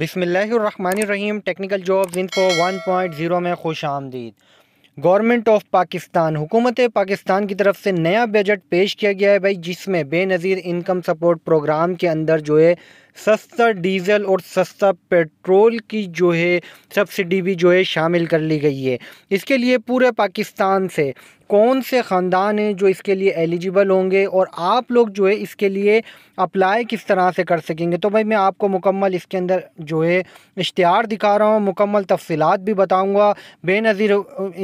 बिसमीम technical one point 1.0 में खुश आमदीद गवर्नमेंट ऑफ पाकिस्तान हुकूमत पाकिस्तान की तरफ से नया बजट पेश किया गया है भाई जिसमें बेनज़ीर इनकम सपोर्ट प्रोग्राम के अंदर जो है सस्ता डीज़ल और सस्ता पेट्रोल की जो है सब्सिडी भी जो है शामिल कर ली गई है इसके लिए पूरे पाकिस्तान से कौन से ख़ानदान हैं जो इसके लिए एलिजिबल होंगे और आप लोग जो है इसके लिए अप्लाई किस तरह से कर सकेंगे तो भाई मैं आपको मुकम्मल इसके अंदर जो है इश्तहार दिखा रहा हूँ मुकम्मल तफसलत भी बताऊँगा Benazir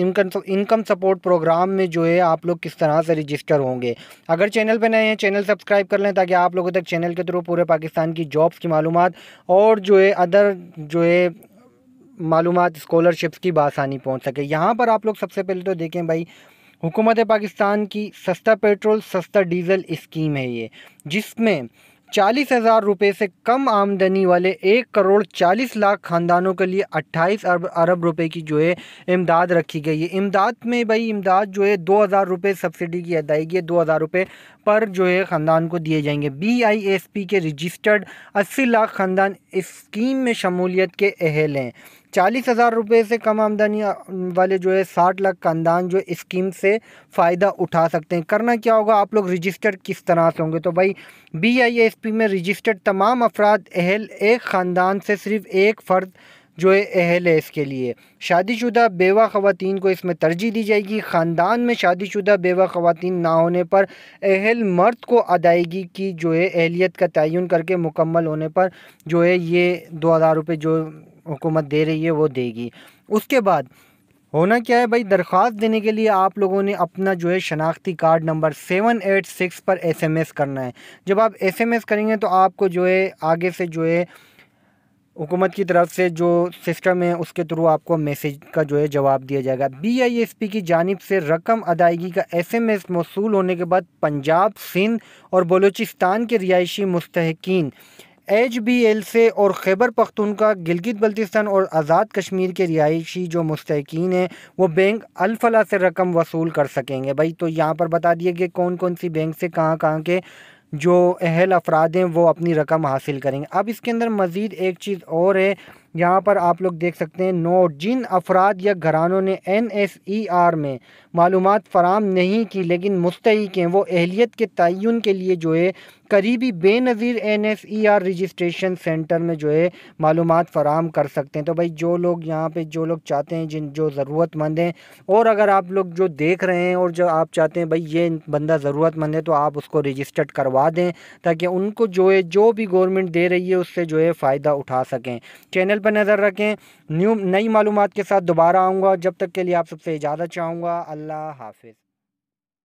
income income support program में जो है आप लोग किस तरह से रजिस्टर होंगे अगर चैनल पर नए हैं चैनल सब्सक्राइब कर लें ताकि आप लोगों तक चैनल के थ्रू पूरे पाकिस्तान की जॉब जॉब्स की मालूम और जो है अदर जो है मालूम स्कॉलरशिप्स की बासानी पहुँच सके यहाँ पर आप लोग सबसे पहले तो देखें भाई हुकूमत पाकिस्तान की सस्ता पेट्रोल सस्ता डीज़ल स्कीम है ये जिसमें चालीस हज़ार रुपये से कम आमदनी वाले एक करोड़ चालीस लाख खानदानों के लिए अट्ठाईस अरब अरब रुपये की जो है इमदाद रखी गई है इमदाद में भाई इमदाद जो है दो हज़ार रुपये सब्सिडी की अदायगी है दो हज़ार रुपये पर जो है ख़ानदान को दिए जाएंगे बी आई एस पी के रजिस्टर्ड अस्सी लाख ख़ानदान इस स्कीम में शमूलियत के अहल हैं चालीस हज़ार रुपये से कम आमदनी वाले जो है साठ लाख खानदान जो स्कीम से फ़ायदा उठा सकते हैं करना क्या होगा आप लोग रजिस्टर किस तरह से होंगे तो भाई बी आई एस पी में रजिस्टर्ड तमाम अफराद अहल एक ख़ानदान से सिर्फ एक फ़र्द जो है अहल है इसके लिए शादीशुदा बेवा ख़वान को इसमें तरजीह दी जाएगी ख़ानदान में शादीशुदा बेवा ख़वान ना होने पर अहल मर्द को अदायगी की जो है अहलियत का तयन करके मुकम्मल होने पर जो है ये दो हज़ार रुपये जो हुकूमत दे रही है वो देगी उसके बाद होना क्या है भाई दरख्वास्त देने के लिए आप लोगों ने अपना जो है शनाख्ती card number seven eight six पर एसएमएस करना है जब आप एसएमएस करेंगे तो आपको जो है आगे से जो है हुकूमत की तरफ से जो सिस्टम है उसके थ्रू आपको मैसेज का जो है जवाब दिया जाएगा बी आई एस पी की जानब से रकम अदायगी का एस एम एस मौसू होने के बाद पंजाब सिंध और बलूचिस्तान के रिहायशी मुस्तकिन एच बी एल से और खैबर पख्तूनका गिलगित बल्तिस्तान और आज़ाद कश्मीर के रिहायशी जो मुस्तकिन हैं वो बैंक अलफला से रकम वसूल कर सकेंगे भाई तो यहाँ पर बता दिए कि कौन कौन सी बैंक से कहाँ कहाँ के जो अहल अफराद हैं वो अपनी रकम हासिल करेंगे अब इसके अंदर मज़ीद एक चीज़ और है यहाँ पर आप लोग देख सकते हैं नोट जिन अफराद या घरानों ने एन एस ई आर में मालूम फराम नहीं की लेकिन मुस्तक हैं वो एहलीत के तयन के लिए जो है करीबी Benazir N S E R registration centre में जो है मालूम फ़राम कर सकते हैं तो भाई जो लोग यहाँ पर जो लोग चाहते हैं जिन जो ज़रूरतमंद हैं और अगर आप लोग जो देख रहे हैं और जो आप चाहते हैं भाई ये बंदा ज़रूरतमंद है तो आप उसको रजिस्टर्ड करवा दें ताकि उनको जो है जो भी गोरमेंट दे रही है उससे जो है फ़ायदा उठा सकें चैनल चैनल पर नज़र रखें न्यू नई मालूम के साथ दोबारा आऊँगा जब तक के लिए आप सबसे इजाज़त चाहूँगा अल्लाह हाफिज़